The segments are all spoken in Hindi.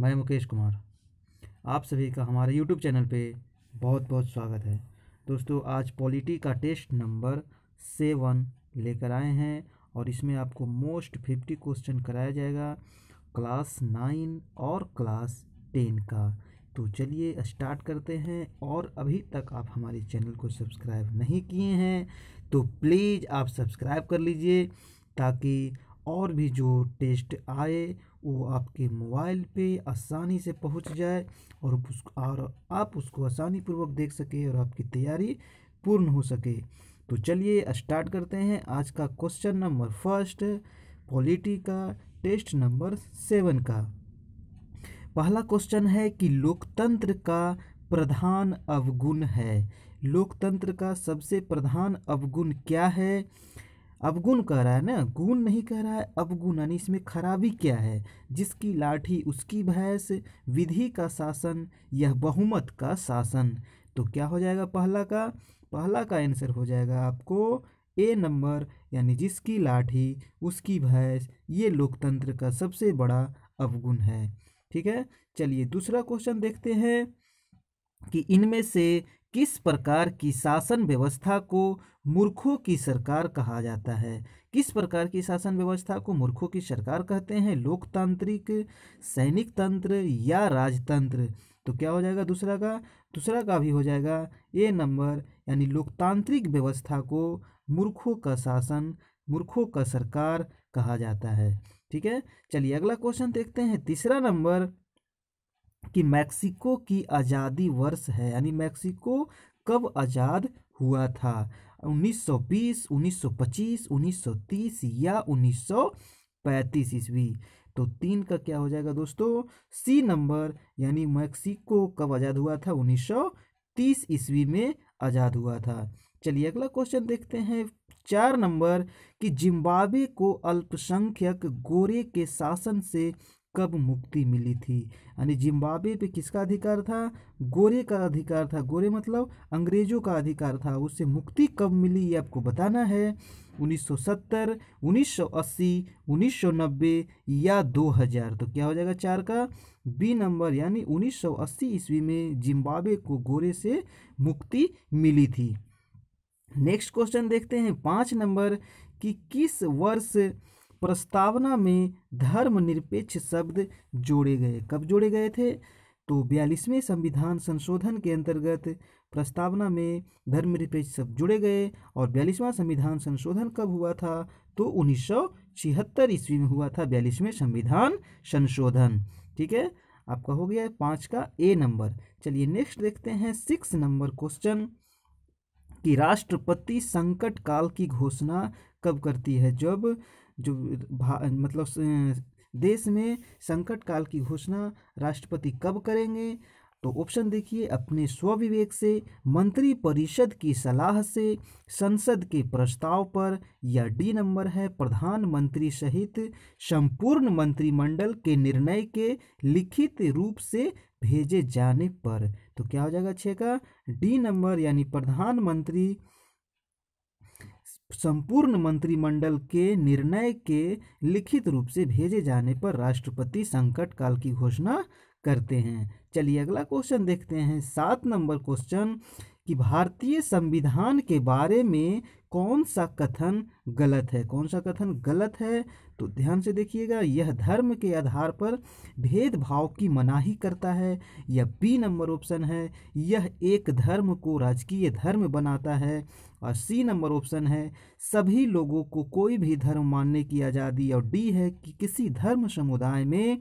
मैं मुकेश कुमार आप सभी का हमारे यूट्यूब चैनल पे बहुत बहुत स्वागत है दोस्तों आज पॉलिटी का टेस्ट नंबर सेवन लेकर आए हैं और इसमें आपको मोस्ट फिफ्टी क्वेश्चन कराया जाएगा क्लास नाइन और क्लास टेन का तो चलिए स्टार्ट करते हैं और अभी तक आप हमारे चैनल को सब्सक्राइब नहीं किए हैं तो प्लीज़ आप सब्सक्राइब कर लीजिए ताकि और भी जो टेस्ट आए वो आपके मोबाइल पे आसानी से पहुंच जाए और उस और आप उसको आसानी पूर्वक देख सकें और आपकी तैयारी पूर्ण हो सके तो चलिए स्टार्ट करते हैं आज का क्वेश्चन नंबर फर्स्ट पॉलिटी का टेस्ट नंबर सेवन का पहला क्वेश्चन है कि लोकतंत्र का प्रधान अवगुण है लोकतंत्र का सबसे प्रधान अवगुण क्या है अवगुण कह रहा है ना गुण नहीं कह रहा है अवगुण यानी इसमें खराबी क्या है जिसकी लाठी उसकी भैंस विधि का शासन यह बहुमत का शासन तो क्या हो जाएगा पहला का पहला का आंसर हो जाएगा आपको ए नंबर यानी जिसकी लाठी उसकी भैंस ये लोकतंत्र का सबसे बड़ा अवगुण है ठीक है चलिए दूसरा क्वेश्चन देखते हैं कि इनमें से किस प्रकार की शासन व्यवस्था को मूर्खों की सरकार कहा जाता है किस प्रकार की शासन व्यवस्था को मूर्खों की सरकार कहते हैं लोकतांत्रिक सैनिक तंत्र या राजतंत्र तो क्या हो जाएगा दूसरा का दूसरा का भी हो जाएगा ए नंबर यानी लोकतांत्रिक व्यवस्था को मूर्खों का शासन मूर्खों का सरकार कहा जाता है ठीक है चलिए अगला क्वेश्चन देखते हैं तीसरा नंबर कि मैक्सिको की आज़ादी वर्ष है यानी मैक्सिको कब आज़ाद हुआ था 1920, 1925, 1930 या 1935 ईस्वी तो तीन का क्या हो जाएगा दोस्तों सी नंबर यानी मैक्सिको कब आज़ाद हुआ था 1930 ईस्वी में आज़ाद हुआ था चलिए अगला क्वेश्चन देखते हैं चार नंबर कि जिम्बाब्वे को अल्पसंख्यक गोरे के शासन से कब मुक्ति मिली थी यानी जिम्बाब्वे पे किसका अधिकार था गोरे का अधिकार था गोरे मतलब अंग्रेज़ों का अधिकार था उससे मुक्ति कब मिली ये आपको बताना है 1970, 1980, 1990 या 2000 तो क्या हो जाएगा चार का बी नंबर यानी 1980 ईस्वी में जिम्बाब्वे को गोरे से मुक्ति मिली थी नेक्स्ट क्वेश्चन देखते हैं पाँच नंबर कि किस वर्ष प्रस्तावना में धर्मनिरपेक्ष शब्द जोड़े गए कब जोड़े गए थे तो बयालीसवें संविधान संशोधन के अंतर्गत प्रस्तावना में धर्मनिरपेक्ष शब्द जुड़े गए और बयालीसवां संविधान संशोधन कब हुआ था तो उन्नीस सौ छिहत्तर ईस्वी में हुआ था बयालीसवें संविधान संशोधन ठीक है आपका हो गया पाँच का ए नंबर चलिए नेक्स्ट देखते हैं सिक्स नंबर क्वेश्चन कि राष्ट्रपति संकट काल की घोषणा कब करती है जब जो मतलब देश में संकट काल की घोषणा राष्ट्रपति कब करेंगे तो ऑप्शन देखिए अपने स्वविवेक से मंत्री परिषद की सलाह से संसद के प्रस्ताव पर या डी नंबर है प्रधानमंत्री सहित संपूर्ण मंत्रिमंडल के निर्णय के लिखित रूप से भेजे जाने पर तो क्या हो जाएगा छः का डी नंबर यानी प्रधानमंत्री संपूर्ण मंत्रिमंडल के निर्णय के लिखित रूप से भेजे जाने पर राष्ट्रपति संकट काल की घोषणा करते हैं चलिए अगला क्वेश्चन देखते हैं सात नंबर क्वेश्चन कि भारतीय संविधान के बारे में कौन सा कथन गलत है कौन सा कथन गलत है तो ध्यान से देखिएगा यह धर्म के आधार पर भेदभाव की मनाही करता है यह बी नंबर ऑप्शन है यह एक धर्म को राजकीय धर्म बनाता है और सी नंबर ऑप्शन है सभी लोगों को कोई भी धर्म मानने की आज़ादी और डी है कि किसी धर्म समुदाय में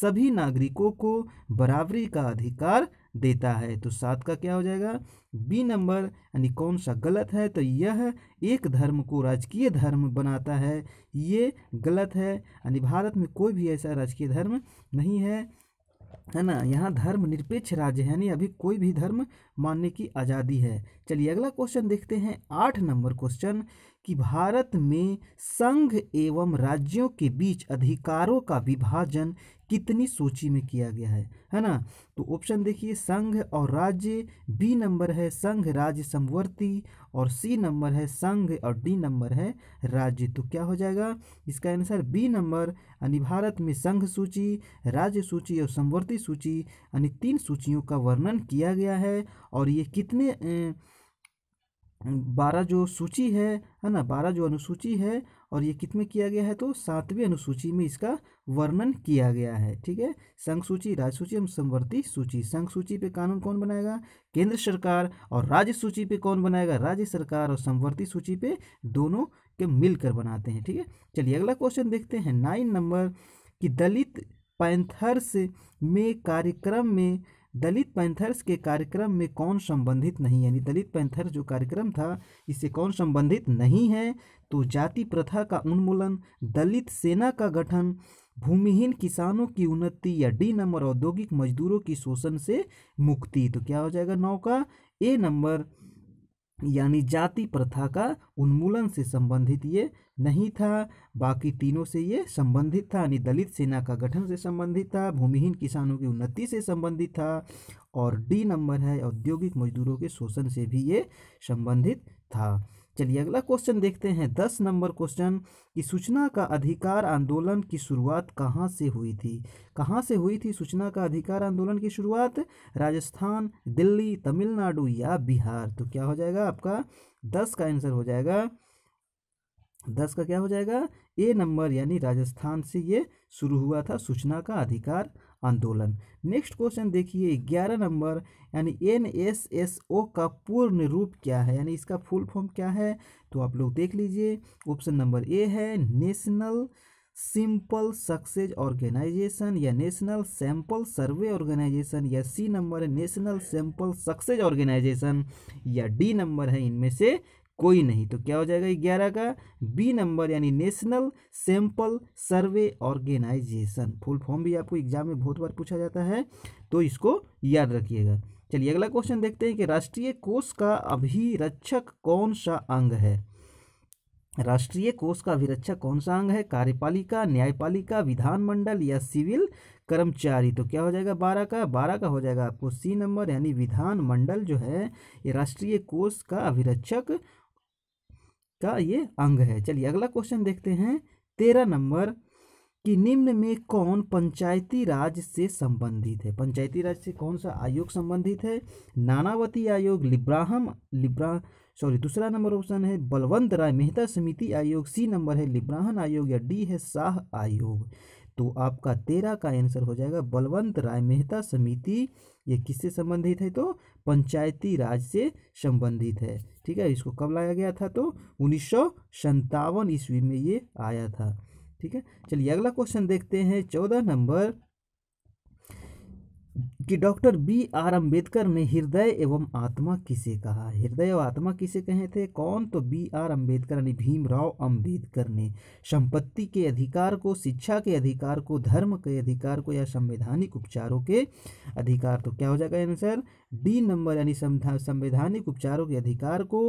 सभी नागरिकों को बराबरी का अधिकार देता है तो सात का क्या हो जाएगा बी नंबर यानी कौन सा गलत है तो यह एक धर्म को राजकीय धर्म बनाता है ये गलत है यानी भारत में कोई भी ऐसा राजकीय धर्म नहीं है है ना यहाँ धर्म निरपेक्ष राज्य है यानी अभी कोई भी धर्म मानने की आज़ादी है चलिए अगला क्वेश्चन देखते हैं आठ नंबर क्वेश्चन कि भारत में संघ एवं राज्यों के बीच अधिकारों का विभाजन कितनी सूची में किया गया है है ना तो ऑप्शन देखिए संघ और राज्य बी नंबर है संघ राज्य समवर्ती और सी नंबर है संघ और डी नंबर है राज्य तो क्या हो जाएगा इसका आंसर बी नंबर यानी भारत में संघ सूची राज्य सूची और समवर्ती सूची यानी तीन सूचियों का वर्णन किया गया है और ये कितने ए, बारह जो सूची है है ना बारह जो अनुसूची है और ये कित में किया गया है तो सातवें अनुसूची में इसका वर्णन किया गया है ठीक है संघ सूची राज्य सूची एवं समवर्ती सूची संघ सूची पे कानून कौन बनाएगा केंद्र सरकार और राज्य सूची पे कौन बनाएगा राज्य सरकार और समवर्ती सूची पे दोनों के मिलकर बनाते हैं ठीक है चलिए अगला क्वेश्चन देखते हैं नाइन नंबर कि दलित पैंथर्स में कार्यक्रम में दलित पैंथर्स के कार्यक्रम में कौन संबंधित नहीं यानी दलित पैंथर्स जो कार्यक्रम था इससे कौन संबंधित नहीं है तो जाति प्रथा का उन्मूलन दलित सेना का गठन भूमिहीन किसानों की उन्नति या डी नंबर औद्योगिक मजदूरों की शोषण से मुक्ति तो क्या हो जाएगा नौ का ए नंबर यानी जाति प्रथा का उन्मूलन से संबंधित ये नहीं था बाकी तीनों से ये संबंधित था यानी दलित सेना का गठन से संबंधित था भूमिहीन किसानों की उन्नति से संबंधित था और डी नंबर है औद्योगिक मजदूरों के शोषण से भी ये संबंधित था चलिए अगला क्वेश्चन देखते हैं दस नंबर क्वेश्चन कि सूचना का अधिकार आंदोलन की शुरुआत कहाँ से हुई थी कहाँ से हुई थी सूचना का अधिकार आंदोलन की शुरुआत राजस्थान दिल्ली तमिलनाडु या बिहार तो क्या हो जाएगा आपका दस का आंसर हो जाएगा दस का क्या हो जाएगा ए नंबर यानी राजस्थान से ये शुरू हुआ था सूचना का अधिकार आंदोलन नेक्स्ट क्वेश्चन देखिए ग्यारह नंबर यानी एन एस एस ओ का पूर्ण रूप क्या है यानी इसका फुल फॉर्म क्या है तो आप लोग देख लीजिए ऑप्शन नंबर ए है नेशनल सिंपल सक्सेज ऑर्गेनाइजेशन या नेशनल सैंपल सर्वे ऑर्गेनाइजेशन या सी नंबर है नेशनल सैंपल सक्सेज ऑर्गेनाइजेशन या डी नंबर है इनमें से कोई नहीं तो क्या हो जाएगा ग्यारह का बी नंबर यानी national sample survey organisation full form भी आपको एग्जाम में बहुत बार पूछा जाता है तो इसको याद रखिएगा चलिए अगला क्वेश्चन देखते हैं कि राष्ट्रीय कोष का अभिरक्षक कौन सा अंग है राष्ट्रीय कोष का अभिरक्षक कौन सा अंग है कार्यपालिका न्यायपालिका विधानमंडल या सिविल कर्मचारी तो क्या हो जाएगा बारह का बारह का हो जाएगा आपको सी नंबर यानी विधानमंडल जो है ये राष्ट्रीय कोष का अभिरक्षक का ये अंग है चलिए अगला क्वेश्चन देखते हैं तेरह नंबर कि निम्न में कौन पंचायती राज से संबंधित है पंचायती राज से कौन सा आयोग संबंधित है नानावती आयोग लिब्राहम लिब्रा सॉरी दूसरा नंबर ऑप्शन है बलवंत राय मेहता समिति आयोग सी नंबर है लिब्राहन आयोग या डी है शाह आयोग तो आपका तेरह का आंसर हो जाएगा बलवंत राय मेहता समिति ये किससे संबंधित है तो पंचायती राज से संबंधित है ठीक है इसको कब लाया गया था तो उन्नीस ईस्वी में ये आया था ठीक है चलिए अगला क्वेश्चन देखते हैं चौदह नंबर कि डॉक्टर बी आर अम्बेडकर ने हृदय एवं आत्मा किसे कहा हृदय और आत्मा किसे कहे थे कौन तो बी आर अम्बेडकर यानी भीमराव अम्बेडकर ने संपत्ति के अधिकार को शिक्षा के अधिकार को धर्म के अधिकार को या संवैधानिक उपचारों के अधिकार तो क्या हो जाएगा आंसर डी नंबर यानी संवैधानिक उपचारों के अधिकार को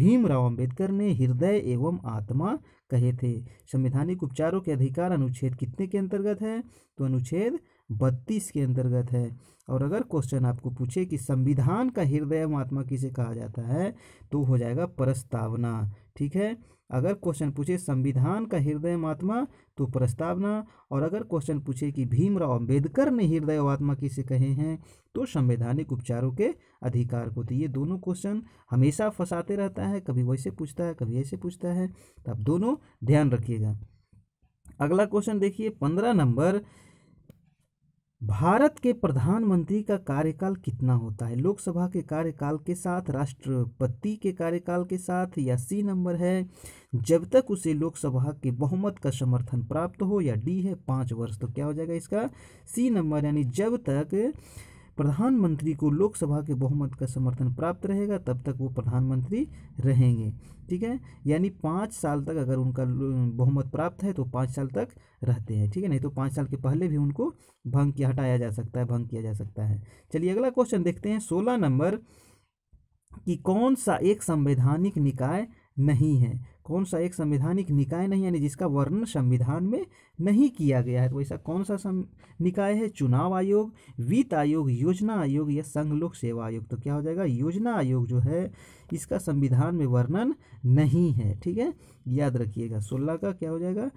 भीमराव अम्बेडकर ने हृदय एवं आत्मा कहे थे संवैधानिक उपचारों के अधिकार अनुच्छेद कितने के अंतर्गत है तो अनुच्छेद बत्तीस के अंतर्गत है और अगर क्वेश्चन आपको पूछे कि संविधान का हृदय महात्मा किसे कहा जाता है तो हो जाएगा प्रस्तावना ठीक है अगर क्वेश्चन पूछे संविधान का हृदय महात्मा तो प्रस्तावना और अगर क्वेश्चन पूछे कि भीमराव अंबेडकर ने हृदय महात्मा किसे कहे हैं तो संवैधानिक उपचारों के अधिकार को तो ये दोनों क्वेश्चन हमेशा फंसाते रहता है कभी वैसे पूछता है कभी ऐसे पूछता है तब तो दोनों ध्यान रखिएगा अगला क्वेश्चन देखिए पंद्रह नंबर भारत के प्रधानमंत्री का कार्यकाल कितना होता है लोकसभा के कार्यकाल के साथ राष्ट्रपति के कार्यकाल के साथ या सी नंबर है जब तक उसे लोकसभा के बहुमत का समर्थन प्राप्त हो या डी है पाँच वर्ष तो क्या हो जाएगा इसका सी नंबर यानी जब तक प्रधानमंत्री को लोकसभा के बहुमत का समर्थन प्राप्त रहेगा तब तक वो प्रधानमंत्री रहेंगे ठीक है यानी पाँच साल तक अगर उनका बहुमत प्राप्त है तो पाँच साल तक रहते हैं ठीक है नहीं तो पाँच साल के पहले भी उनको भंग किया हटाया जा सकता है भंग किया जा सकता है चलिए अगला क्वेश्चन देखते हैं सोलह नंबर कि कौन सा एक संवैधानिक निकाय नहीं है कौन सा एक संवैधानिक निकाय नहीं यानी जिसका वर्णन संविधान में नहीं किया गया है तो ऐसा कौन सा निकाय है चुनाव आयोग वित्त आयोग योजना आयोग या संघ लोक सेवा आयोग तो क्या हो जाएगा योजना आयोग जो है इसका संविधान में वर्णन नहीं है ठीक है याद रखिएगा सोलह का क्या हो जाएगा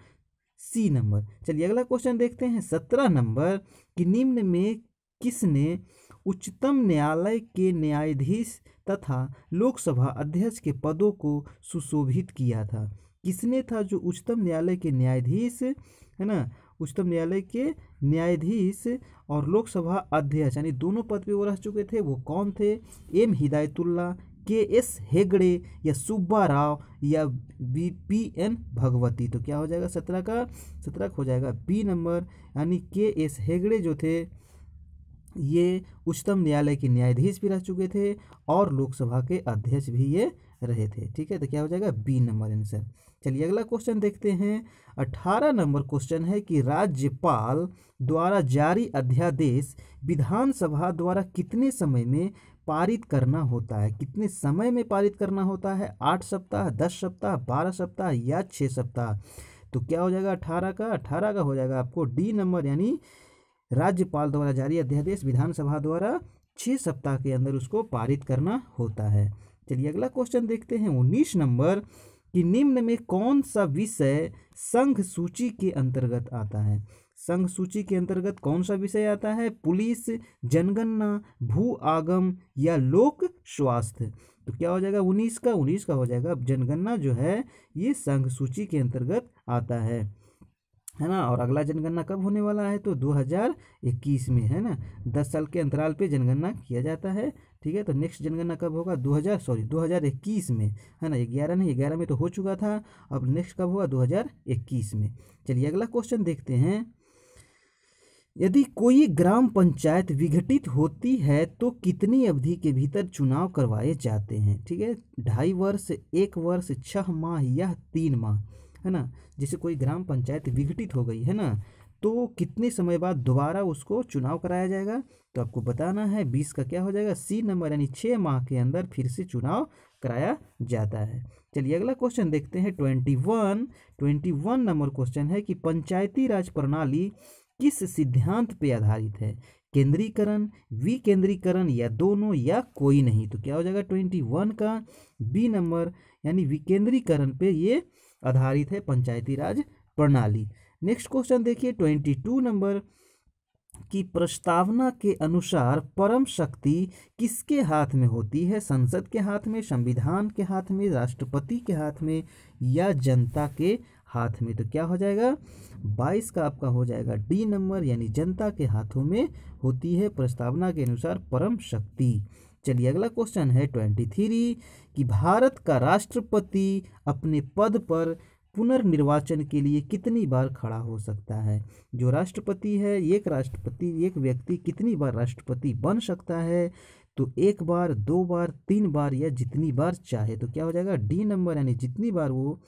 सी नंबर चलिए अगला क्वेश्चन देखते हैं सत्रह नंबर कि निम्न में किसने उच्चतम न्यायालय के न्यायाधीश तथा लोकसभा अध्यक्ष के पदों को सुशोभित किया था किसने था जो उच्चतम न्यायालय के न्यायाधीश है ना उच्चतम न्यायालय के न्यायाधीश और लोकसभा अध्यक्ष यानी दोनों पद पे वो रह चुके थे वो कौन थे एम हिदायतुल्ला के एस हेगड़े या सुब्बा राव या बी पी एन भगवती तो क्या हो जाएगा सत्रह का सत्रह हो जाएगा बी नंबर यानी के एस हेगड़े जो थे ये उच्चतम न्यायालय के न्यायाधीश भी रह चुके थे और लोकसभा के अध्यक्ष भी ये रहे थे ठीक है तो क्या हो जाएगा बी नंबर आंसर चलिए अगला क्वेश्चन देखते हैं अठारह नंबर क्वेश्चन है कि राज्यपाल द्वारा जारी अध्यादेश विधानसभा द्वारा कितने समय में पारित करना होता है कितने समय में पारित करना होता है आठ सप्ताह दस सप्ताह बारह सप्ताह या छः सप्ताह तो क्या हो जाएगा अठारह का अठारह का हो जाएगा आपको डी नंबर यानी राज्यपाल द्वारा जारी अध्यादेश विधानसभा द्वारा छः सप्ताह के अंदर उसको पारित करना होता है चलिए अगला क्वेश्चन देखते हैं उन्नीस नंबर कि निम्न में कौन सा विषय संघ सूची के अंतर्गत आता है संघ सूची के अंतर्गत कौन सा विषय आता है पुलिस जनगणना भू आगम या लोक स्वास्थ्य तो क्या हो जाएगा उन्नीस का उन्नीस का हो जाएगा अब जनगणना जो है ये संघ सूची के अंतर्गत आता है है ना और अगला जनगणना कब होने वाला है तो 2021 में है ना दस साल के अंतराल पे जनगणना किया जाता है ठीक है तो नेक्स्ट जनगणना कब होगा 2000 सॉरी 2021 में है ना ग्यारह नहीं ग्यारह में तो हो चुका था अब नेक्स्ट कब होगा 2021 में चलिए अगला क्वेश्चन देखते हैं यदि कोई ग्राम पंचायत विघटित होती है तो कितनी अवधि के भीतर चुनाव करवाए जाते हैं ठीक है ढाई वर्ष एक वर्ष छह माह या तीन माह है ना जैसे कोई ग्राम पंचायत विघटित हो गई है ना तो कितने समय बाद दोबारा उसको चुनाव कराया जाएगा तो आपको बताना है बीस का क्या हो जाएगा सी नंबर यानी छः माह के अंदर फिर से चुनाव कराया जाता है चलिए अगला क्वेश्चन देखते हैं twenty one twenty one number question है कि पंचायती राज प्रणाली किस सिद्धांत पर आधारित है केंद्रीकरण विकेंद्रीकरण या दोनों या कोई नहीं तो क्या हो जाएगा ट्वेंटी वन का बी नंबर यानी विकेंद्रीकरण पे ये आधारित है पंचायती राज प्रणाली नेक्स्ट क्वेश्चन देखिए ट्वेंटी टू नंबर की प्रस्तावना के अनुसार परम शक्ति किसके हाथ में होती है संसद के हाथ में संविधान के हाथ में राष्ट्रपति के हाथ में या जनता के हाथ में तो क्या हो जाएगा बाईस का आपका हो जाएगा डी नंबर यानी जनता के हाथों में होती है प्रस्तावना के अनुसार परम शक्ति चलिए अगला क्वेश्चन है ट्वेंटी थ्री कि भारत का राष्ट्रपति अपने पद पर पुनर्निर्वाचन के लिए कितनी बार खड़ा हो सकता है जो राष्ट्रपति है एक राष्ट्रपति एक व्यक्ति कितनी बार राष्ट्रपति बन सकता है तो एक बार दो बार तीन बार या जितनी बार चाहे तो क्या हो जाएगा डी नंबर यानी जितनी बार वो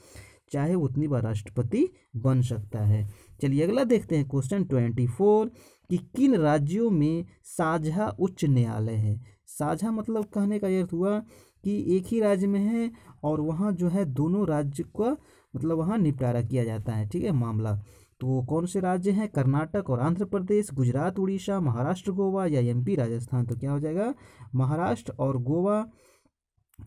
चाहे उतनी बार राष्ट्रपति बन सकता है चलिए अगला देखते हैं क्वेश्चन ट्वेंटी फोर कि किन राज्यों में साझा उच्च न्यायालय है साझा मतलब कहने का अर्थ हुआ कि एक ही राज्य में है और वहाँ जो है दोनों राज्य का मतलब वहाँ निपटारा किया जाता है ठीक है मामला तो कौन से राज्य हैं कर्नाटक और आंध्र प्रदेश गुजरात उड़ीसा महाराष्ट्र गोवा या एमपी राजस्थान तो क्या हो जाएगा महाराष्ट्र और गोवा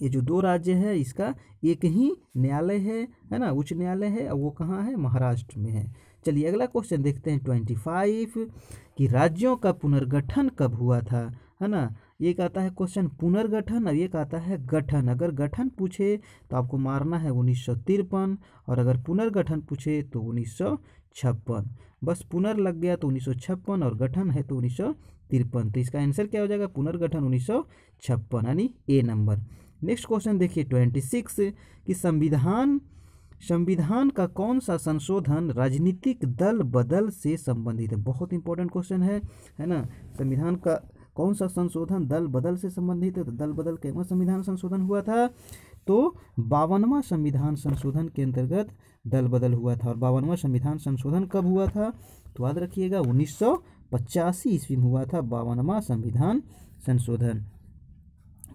ये जो दो राज्य है इसका एक ही न्यायालय है है ना उच्च न्यायालय है और वो कहाँ है महाराष्ट्र में है चलिए अगला क्वेश्चन देखते हैं ट्वेंटी फाइव कि राज्यों का पुनर्गठन कब हुआ था है ना ये कहता है क्वेश्चन पुनर्गठन और ये कहता है गठन अगर गठन पूछे तो आपको मारना है उन्नीस और अगर पुनर्गठन पूछे तो उन्नीस बस पुनर् लग गया तो उन्नीस और गठन है तो उन्नीस तो इसका आंसर क्या हो जाएगा पुनर्गठन उन्नीस यानी ए नंबर नेक्स्ट क्वेश्चन देखिए ट्वेंटी सिक्स कि संविधान संविधान का कौन सा संशोधन राजनीतिक दल बदल से संबंधित है बहुत इंपॉर्टेंट क्वेश्चन है है ना संविधान का कौन सा संशोधन दल बदल से संबंधित है तो दल बदल कैवा संविधान संशोधन हुआ था तो बावनवा संविधान संशोधन के अंतर्गत दल बदल हुआ था और बावनवा संविधान संशोधन कब हुआ था तो याद रखिएगा उन्नीस सौ पचासी ईस्वी में हुआ था बावनवा संविधान संशोधन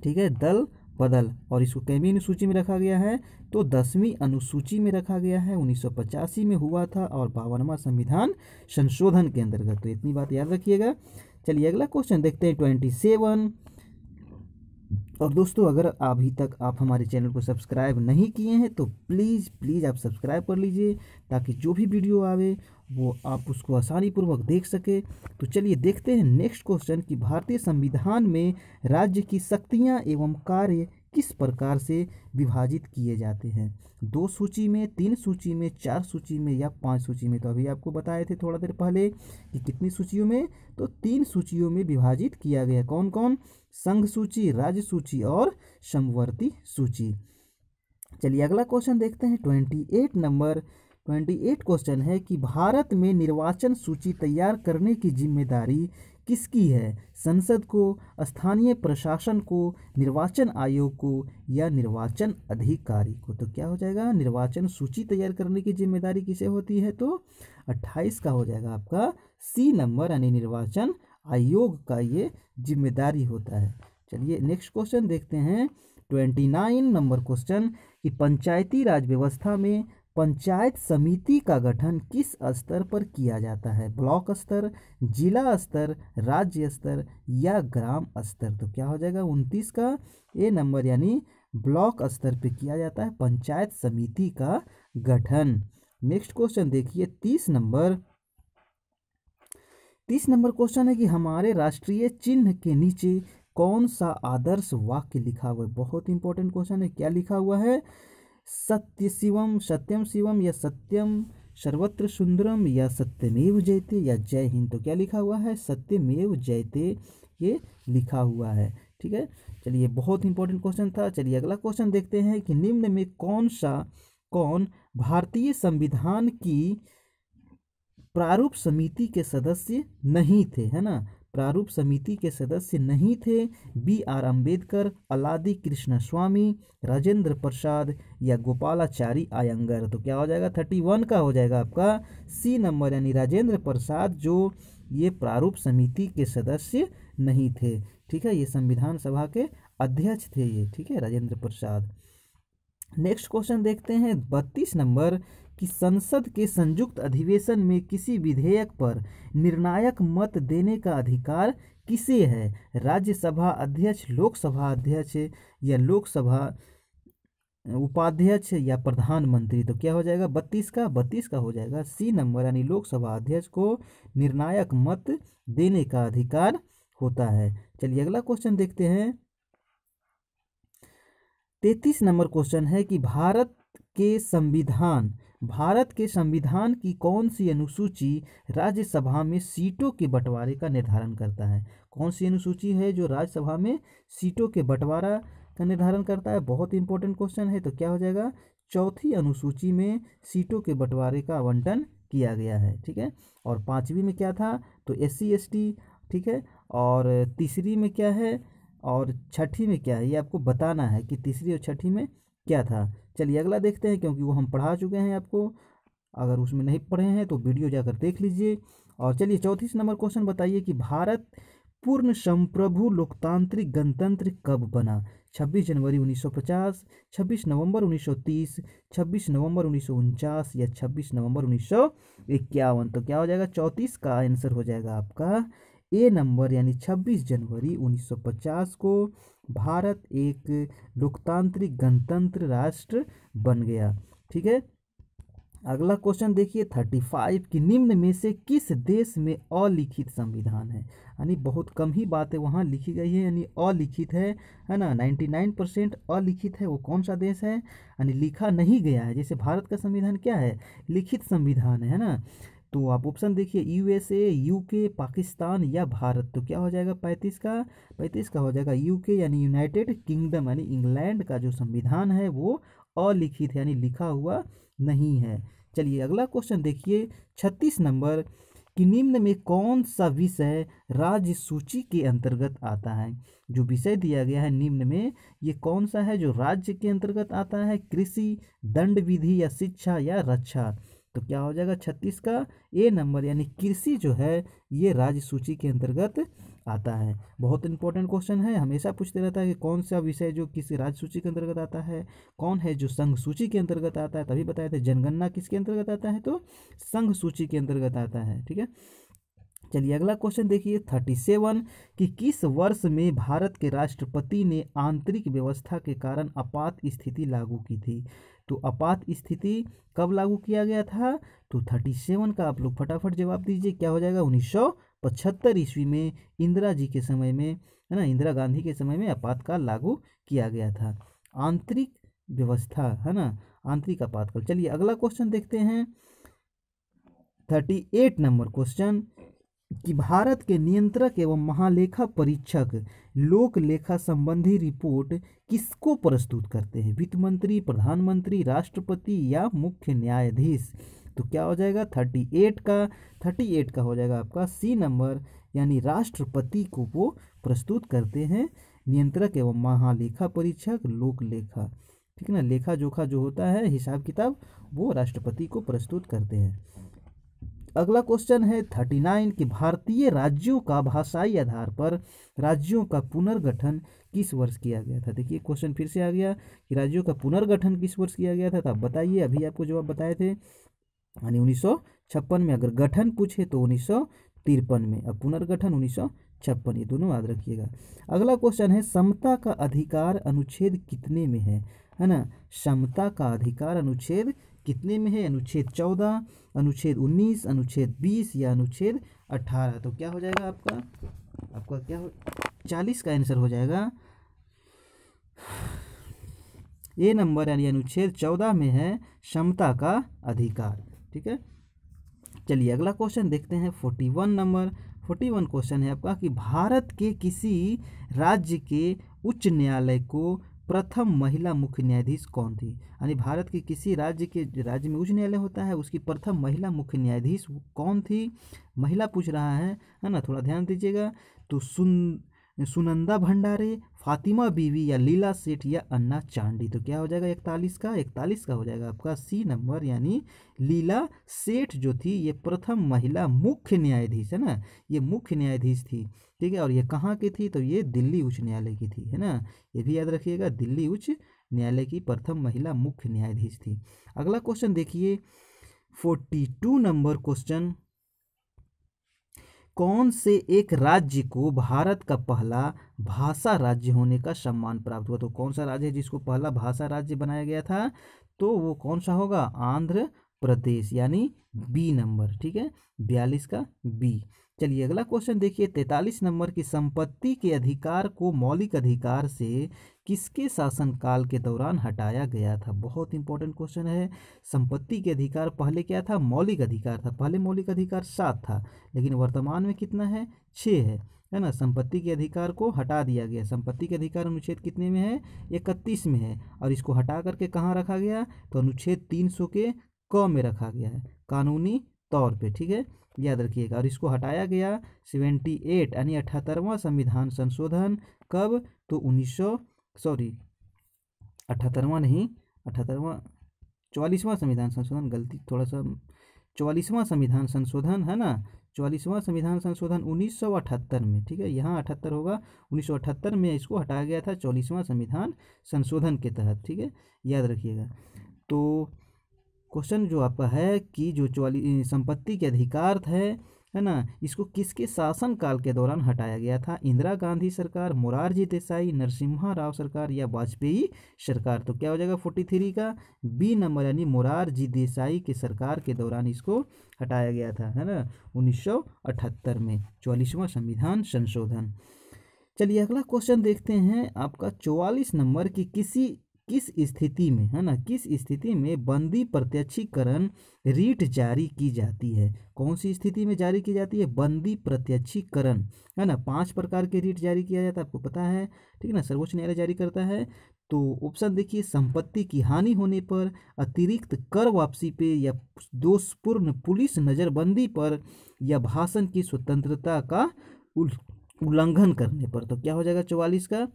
ठीक है दल बदल और इसको कैमी अनुसूची में रखा गया है तो दसवीं अनुसूची में रखा गया है उन्नीस में हुआ था और बावनवा संविधान संशोधन के अंतर्गत तो इतनी बात याद रखिएगा चलिए अगला क्वेश्चन देखते हैं ट्वेंटी सेवन और दोस्तों अगर अभी तक आप हमारे चैनल को सब्सक्राइब नहीं किए हैं तो प्लीज़ प्लीज़ आप सब्सक्राइब कर लीजिए ताकि जो भी वीडियो आवे वो आप उसको आसानीपूर्वक देख सके तो चलिए देखते हैं नेक्स्ट क्वेश्चन कि भारतीय संविधान में राज्य की शक्तियाँ एवं कार्य किस प्रकार से विभाजित किए जाते हैं दो सूची में तीन सूची में चार सूची में या पांच सूची में तो अभी आपको बताए थे थोड़ा देर पहले कि कितनी सूचियों में तो तीन सूचियों में विभाजित किया गया कौन कौन संघ सूची राज्य सूची और समवर्ती सूची चलिए अगला क्वेश्चन देखते हैं twenty eight number twenty eight question है कि भारत में निर्वाचन सूची तैयार करने की जिम्मेदारी किसकी है संसद को स्थानीय प्रशासन को निर्वाचन आयोग को या निर्वाचन अधिकारी को तो क्या हो जाएगा निर्वाचन सूची तैयार करने की जिम्मेदारी किसे होती है तो 28 का हो जाएगा आपका सी नंबर यानी निर्वाचन आयोग का ये जिम्मेदारी होता है चलिए नेक्स्ट क्वेश्चन देखते हैं ट्वेंटी नाइन नंबर क्वेश्चन कि पंचायती राज व्यवस्था में पंचायत समिति का गठन किस स्तर पर किया जाता है ब्लॉक स्तर जिला स्तर राज्य स्तर या ग्राम स्तर तो क्या हो जाएगा उनतीस का ए नंबर यानी ब्लॉक स्तर पे किया जाता है पंचायत समिति का गठन नेक्स्ट क्वेश्चन देखिए तीस नंबर तीस नंबर क्वेश्चन है कि हमारे राष्ट्रीय चिन्ह के नीचे कौन सा आदर्श वाक्य लिखा हुआ है बहुत इंपॉर्टेंट क्वेश्चन है क्या लिखा हुआ है सत्य शिवम सत्यम शिवम या सत्यम सर्वत्र सुंदरम या सत्यमेव जयते या जय हिंद तो क्या लिखा हुआ है सत्यमेव जयते ये लिखा हुआ है ठीक है चलिए बहुत इंपॉर्टेंट क्वेश्चन था चलिए अगला क्वेश्चन देखते हैं कि निम्न में कौन सा कौन भारतीय संविधान की प्रारूप समिति के सदस्य नहीं थे है ना प्रारूप समिति के सदस्य नहीं थे B R Ambedkar Alladi Krishnaswamy Rajendra Prasad या गोपालाचारी आयंगर तो क्या हो जाएगा थर्टी वन का हो जाएगा आपका सी नंबर यानी राजेंद्र प्रसाद जो ये प्रारूप समिति के सदस्य नहीं थे ठीक है ये संविधान सभा के अध्यक्ष थे ये ठीक है राजेंद्र प्रसाद नेक्स्ट क्वेश्चन देखते हैं बत्तीस नंबर कि संसद के संयुक्त अधिवेशन में किसी विधेयक पर निर्णायक मत देने का अधिकार किसे है राज्यसभा अध्यक्ष लोकसभा अध्यक्ष या लोकसभा उपाध्यक्ष या प्रधानमंत्री तो क्या हो जाएगा बत्तीस का बत्तीस का हो जाएगा सी नंबर यानी लोकसभा अध्यक्ष को निर्णायक मत देने का अधिकार होता है चलिए अगला क्वेश्चन देखते हैं तैतीस नंबर क्वेश्चन है कि भारत के संविधान भारत के संविधान की कौन सी अनुसूची राज्यसभा में सीटों के बंटवारे का निर्धारण करता है कौन सी अनुसूची है जो राज्यसभा में सीटों के बंटवारा का निर्धारण करता है बहुत इंपॉर्टेंट क्वेश्चन है तो क्या हो जाएगा चौथी अनुसूची में सीटों के बंटवारे का आवंटन किया गया है ठीक है और पाँचवीं में क्या था तो एस सी ठीक है और तीसरी में क्या है और छठी में क्या है ये आपको बताना है कि तीसरी और छठी में क्या था चलिए अगला देखते हैं क्योंकि वो हम पढ़ा चुके हैं आपको अगर उसमें नहीं पढ़े हैं तो वीडियो जाकर देख लीजिए और चलिए चौंतीस नंबर क्वेश्चन बताइए कि भारत पूर्ण संप्रभु लोकतांत्रिक गणतंत्र कब बना 26 जनवरी 1950, 26 नवंबर 1930, 26 नवंबर उन्नीस या 26 नवंबर उन्नीस तो क्या हो जाएगा चौंतीस का आंसर हो जाएगा आपका ए नंबर यानी 26 जनवरी 1950 को भारत एक लोकतांत्रिक गणतंत्र राष्ट्र बन गया ठीक है अगला क्वेश्चन देखिए 35 की निम्न में से किस देश में अलिखित संविधान है यानी बहुत कम ही बातें वहाँ लिखी गई है यानी अलिखित है है ना 99 परसेंट अलिखित है वो कौन सा देश है यानी लिखा नहीं गया है जैसे भारत का संविधान क्या है लिखित संविधान है ना तो आप ऑप्शन देखिए यूएसए यूके पाकिस्तान या भारत तो क्या हो जाएगा पैंतीस का पैंतीस का हो जाएगा यूके यानी यूनाइटेड किंगडम यानी इंग्लैंड का जो संविधान है वो अलिखित यानी लिखा हुआ नहीं है चलिए अगला क्वेश्चन देखिए छत्तीस नंबर कि निम्न में कौन सा विषय राज्य सूची के अंतर्गत आता है जो विषय दिया गया है निम्न में ये कौन सा है जो राज्य के अंतर्गत आता है कृषि दंड विधि या शिक्षा या रक्षा तो क्या हो जाएगा छत्तीस का ए नंबर यानी कृषि जो है ये राज्य सूची के अंतर्गत आता है बहुत इंपॉर्टेंट क्वेश्चन है हमेशा पूछते रहता है कि कौन सा विषय जो किसी राज्य सूची के अंतर्गत आता है कौन है जो संघ सूची के अंतर्गत आता है तभी बताया था जनगणना किसके अंतर्गत आता है तो संघ सूची के अंतर्गत आता है ठीक है चलिए अगला क्वेश्चन देखिए थर्टी सेवन कि किस वर्ष में भारत के राष्ट्रपति ने आंतरिक व्यवस्था के कारण आपात स्थिति लागू की थी तो आपात स्थिति कब लागू किया गया था तो थर्टी सेवन का आप लोग फटाफट जवाब दीजिए क्या हो जाएगा उन्नीस सौ पचहत्तर ईस्वी में इंदिरा जी के समय में है ना इंदिरा गांधी के समय में आपातकाल लागू किया गया था आंतरिक व्यवस्था है ना आंतरिक आपातकाल चलिए अगला क्वेश्चन देखते हैं थर्टी एट नंबर क्वेश्चन कि भारत के नियंत्रक एवं महालेखा परीक्षक लोक लेखा संबंधी रिपोर्ट किसको प्रस्तुत करते हैं वित्त मंत्री प्रधानमंत्री राष्ट्रपति या मुख्य न्यायाधीश तो क्या हो जाएगा थर्टी एट का थर्टी एट का हो जाएगा आपका सी नंबर यानी राष्ट्रपति को वो प्रस्तुत करते हैं नियंत्रक एवं महालेखा परीक्षक लोक लेखा ठीक है ना लेखा जोखा जो होता है हिसाब किताब वो राष्ट्रपति को प्रस्तुत करते हैं अगला क्वेश्चन है थर्टी नाइन कि भारतीय राज्यों का भाषाई आधार पर राज्यों का पुनर्गठन किस वर्ष किया गया था देखिए क्वेश्चन फिर से आ गया कि राज्यों का पुनर्गठन किस वर्ष किया गया था तो आप बताइए अभी आपको जवाब बताए थे यानी उन्नीस सौ छप्पन में अगर गठन पूछे तो उन्नीस सौ तिरपन में अब पुनर्गठन उन्नीस सौ छप्पन ये दोनों याद रखिएगा अगला क्वेश्चन है समता का अधिकार अनुच्छेद कितने में है है ना समता का अधिकार अनुच्छेद कितने में है अनुच्छेद चौदह अनुच्छेद उन्नीस अनुच्छेद बीस या अनुच्छेद अट्ठारह तो क्या हो जाएगा आपका आपका क्या हो चालीस का आंसर हो जाएगा ए नंबर यानी अनुच्छेद चौदह में है क्षमता का अधिकार ठीक है चलिए अगला क्वेश्चन देखते हैं forty one number forty one question है आपका कि भारत के किसी राज्य के उच्च न्यायालय को प्रथम महिला मुख्य न्यायाधीश कौन थी यानी भारत के किसी राज्य के राज्य में उच्च न्यायालय होता है उसकी प्रथम महिला मुख्य न्यायाधीश कौन थी महिला पूछ रहा है है ना थोड़ा ध्यान दीजिएगा तो सुन सुनंदा भंडारे फातिमा बीवी या लीला सेठ या अन्ना चांडी तो क्या हो जाएगा इकतालीस का इकतालीस का हो जाएगा आपका सी नंबर यानी लीला सेठ जो थी ये प्रथम महिला मुख्य न्यायाधीश है ना ये मुख्य न्यायाधीश थी ठीक है और ये कहाँ की थी तो ये दिल्ली उच्च न्यायालय की थी है ना ये भी याद रखिएगा दिल्ली उच्च न्यायालय की प्रथम महिला मुख्य न्यायाधीश थी अगला क्वेश्चन देखिए फोर्टी टू नंबर क्वेश्चन कौन से एक राज्य को भारत का पहला भाषा राज्य होने का सम्मान प्राप्त हुआ तो कौन सा राज्य है जिसको पहला भाषा राज्य बनाया गया था तो वो कौन सा होगा आंध्र प्रदेश यानी बी नंबर ठीक है बयालीस का बी चलिए अगला क्वेश्चन देखिए तैतालीस नंबर की संपत्ति के अधिकार को मौलिक अधिकार से किसके शासनकाल के दौरान हटाया गया था बहुत इंपॉर्टेंट क्वेश्चन है संपत्ति के अधिकार पहले क्या था मौलिक अधिकार था पहले मौलिक अधिकार सात था लेकिन वर्तमान में कितना है छः है है ना संपत्ति के अधिकार को हटा दिया गया संपत्ति के अधिकार अनुच्छेद कितने में है इकतीस में है और इसको हटा करके कहाँ रखा गया तो अनुच्छेद तीन सौ के क में रखा गया है कानूनी तौर पे ठीक है याद रखिएगा और इसको हटाया गया सेवेंटी एट यानी अठहत्तरवा संविधान संशोधन कब तो उन्नीस सॉरी अठहत्तरवा नहीं अठहत्तरवा चौवालीसवां संविधान संशोधन गलती थोड़ा सा चौवालीसवां संविधान संशोधन है ना चौवालीसवां संविधान संशोधन उन्नीस में ठीक है यहाँ अठहत्तर होगा उन्नीस में इसको हटाया गया था चौलीसवां संविधान संशोधन के तहत ठीक है याद रखिएगा तो क्वेश्चन जो आपका है कि जो चौली संपत्ति के अधिकार है है ना इसको किसके शासनकाल के दौरान हटाया गया था इंदिरा गांधी सरकार मुरारजी देसाई नरसिम्हा राव सरकार या वाजपेयी सरकार तो क्या हो जाएगा फोर्टी थ्री का बी नंबर यानी मुरारजी देसाई के सरकार के दौरान इसको हटाया गया था है ना उन्नीस में चौलीसवां संविधान संशोधन चलिए अगला क्वेश्चन देखते हैं आपका चौवालीस नंबर की किसी किस स्थिति में है ना किस स्थिति में बंदी प्रत्यक्षीकरण रीट जारी की जाती है कौन सी स्थिति में जारी की जाती है बंदी प्रत्यक्षीकरण है ना पांच प्रकार के रीट जारी किया जाता है आपको पता है ठीक है ना सर्वोच्च न्यायालय जारी करता है तो ऑप्शन देखिए संपत्ति की हानि होने पर अतिरिक्त कर वापसी पे या दोषपूर्ण पुलिस नज़रबंदी पर या भाषण की स्वतंत्रता का उल्लंघन करने पर तो क्या हो जाएगा चौवालीस का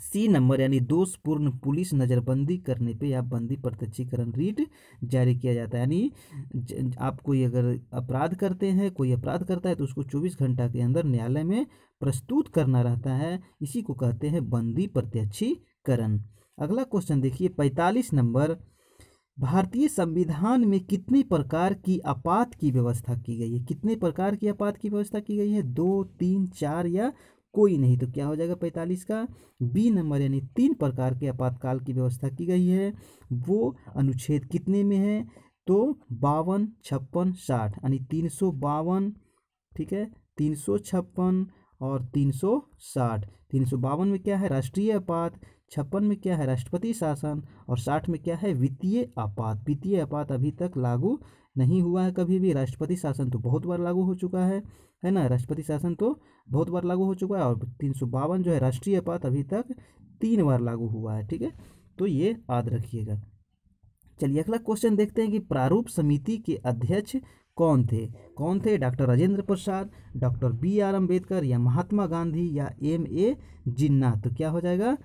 सी नंबर यानी दोषपूर्ण पुलिस नज़रबंदी करने पे या बंदी प्रत्यक्षीकरण रीट जारी किया जाता है यानी आप कोई अगर अपराध करते हैं कोई अपराध करता है तो उसको 24 घंटा के अंदर न्यायालय में प्रस्तुत करना रहता है इसी को कहते हैं बंदी प्रत्यक्षीकरण अगला क्वेश्चन देखिए पैंतालीस नंबर भारतीय संविधान में कितने प्रकार की आपात की व्यवस्था की गई है कितने प्रकार की आपात की व्यवस्था की गई है दो तीन चार या कोई नहीं तो क्या हो जाएगा पैंतालीस का बी नंबर यानी तीन प्रकार के आपातकाल की व्यवस्था की गई है वो अनुच्छेद कितने में है तो बावन छप्पन साठ यानी तीन सौ बावन ठीक है तीन सौ छप्पन और तीन सौ साठ तीन सौ बावन में क्या है राष्ट्रीय आपात छप्पन में क्या है राष्ट्रपति शासन और साठ में क्या है वित्तीय आपात वित्तीय आपात अभी तक लागू नहीं हुआ है कभी भी राष्ट्रपति शासन तो बहुत बार लागू हो चुका है है ना राष्ट्रपति शासन तो बहुत बार लागू हो चुका है और तीन जो है राष्ट्रीय पात अभी तक तीन बार लागू हुआ है ठीक है तो ये याद रखिएगा चलिए अगला क्वेश्चन देखते हैं कि प्रारूप समिति के अध्यक्ष कौन थे कौन थे doctor Rajendra Prasad doctor B R Ambedkar या महात्मा गांधी या एम ए जिन्ना तो क्या हो जाएगा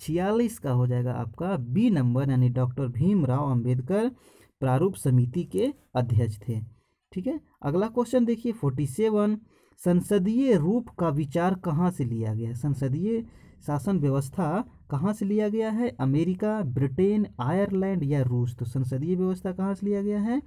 छियालीस का हो जाएगा आपका बी नंबर यानी डॉक्टर भीमराव अंबेडकर प्रारूप समिति के अध्यक्ष थे ठीक है अगला क्वेश्चन देखिए फोर्टी सेवन संसदीय रूप का विचार कहाँ से लिया गया है संसदीय शासन व्यवस्था कहाँ से लिया गया है अमेरिका ब्रिटेन आयरलैंड या रूस तो संसदीय व्यवस्था कहाँ से लिया गया है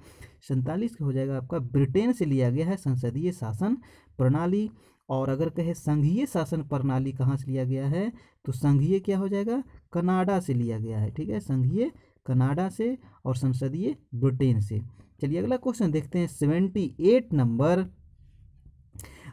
सैंतालीस हो जाएगा आपका ब्रिटेन से लिया गया है संसदीय शासन प्रणाली और अगर कहे संघीय शासन प्रणाली कहाँ से लिया गया है तो संघीय क्या हो जाएगा कनाडा से लिया गया है ठीक है संघीय कनाडा से और संसदीय ब्रिटेन से चलिए अगला क्वेश्चन देखते हैं सेवेंटी एट नंबर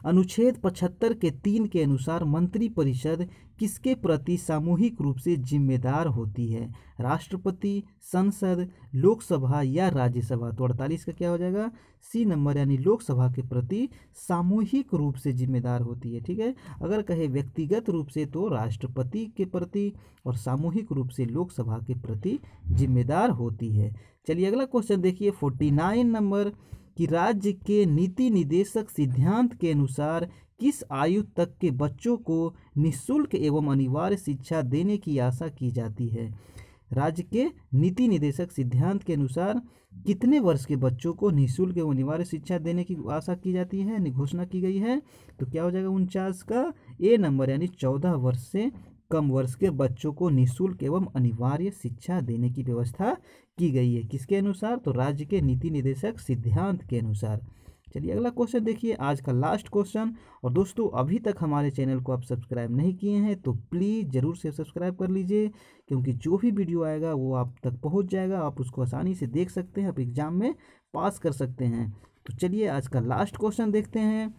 अनुच्छेद पचहत्तर के तीन के अनुसार मंत्रिपरिषद किसके प्रति सामूहिक रूप से जिम्मेदार होती है राष्ट्रपति संसद लोकसभा या राज्यसभा तो अड़तालीस का क्या हो जाएगा सी नंबर यानी लोकसभा के प्रति सामूहिक रूप से जिम्मेदार होती है ठीक है अगर कहे व्यक्तिगत रूप से तो राष्ट्रपति के प्रति और सामूहिक रूप से लोकसभा के प्रति जिम्मेदार होती है चलिए अगला क्वेश्चन देखिए फोर्टी नाइन नंबर कि राज्य के नीति निदेशक सिद्धांत के अनुसार किस आयु तक के बच्चों को निःशुल्क एवं अनिवार्य शिक्षा देने की आशा की जाती है राज्य के नीति निदेशक सिद्धांत के अनुसार कितने वर्ष के बच्चों को निःशुल्क एवं अनिवार्य शिक्षा देने की आशा की जाती है घोषणा की गई है तो क्या हो जाएगा उनचास का ए नंबर यानी चौदह वर्ष से कम वर्ष के बच्चों को निःशुल्क एवं अनिवार्य शिक्षा देने की व्यवस्था की गई है किसके अनुसार तो राज्य के नीति निदेशक सिद्धांत के अनुसार चलिए अगला क्वेश्चन देखिए आज का लास्ट क्वेश्चन और दोस्तों अभी तक हमारे चैनल को आप सब्सक्राइब नहीं किए हैं तो प्लीज़ ज़रूर से सब्सक्राइब कर लीजिए क्योंकि जो भी वीडियो आएगा वो आप तक पहुंच जाएगा आप उसको आसानी से देख सकते हैं आप एग्ज़ाम में पास कर सकते हैं तो चलिए आज का लास्ट क्वेश्चन देखते हैं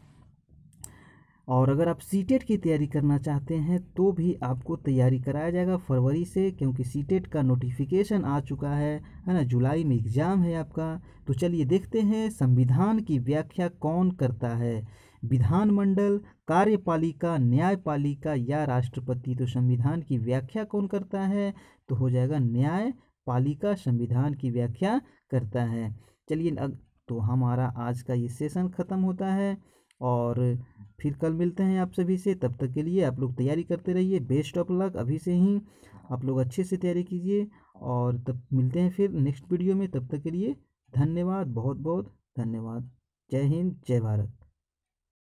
और अगर आप सी e की तैयारी करना चाहते हैं तो भी आपको तैयारी कराया जाएगा फरवरी से क्योंकि सी e का नोटिफिकेशन आ चुका है है ना जुलाई में एग्ज़ाम है आपका तो चलिए देखते हैं संविधान की व्याख्या कौन करता है विधानमंडल कार्यपालिका न्यायपालिका या राष्ट्रपति तो संविधान की व्याख्या कौन करता है तो हो जाएगा न्यायपालिका संविधान की व्याख्या करता है चलिए तो हमारा आज का ये सेशन ख़त्म होता है और फिर कल मिलते हैं आप सभी से तब तक के लिए आप लोग तैयारी करते रहिए बेस्ट ऑफ लक अभी से ही आप लोग अच्छे से तैयारी कीजिए और तब मिलते हैं फिर नेक्स्ट वीडियो में तब तक के लिए धन्यवाद बहुत बहुत धन्यवाद जय हिंद जय भारत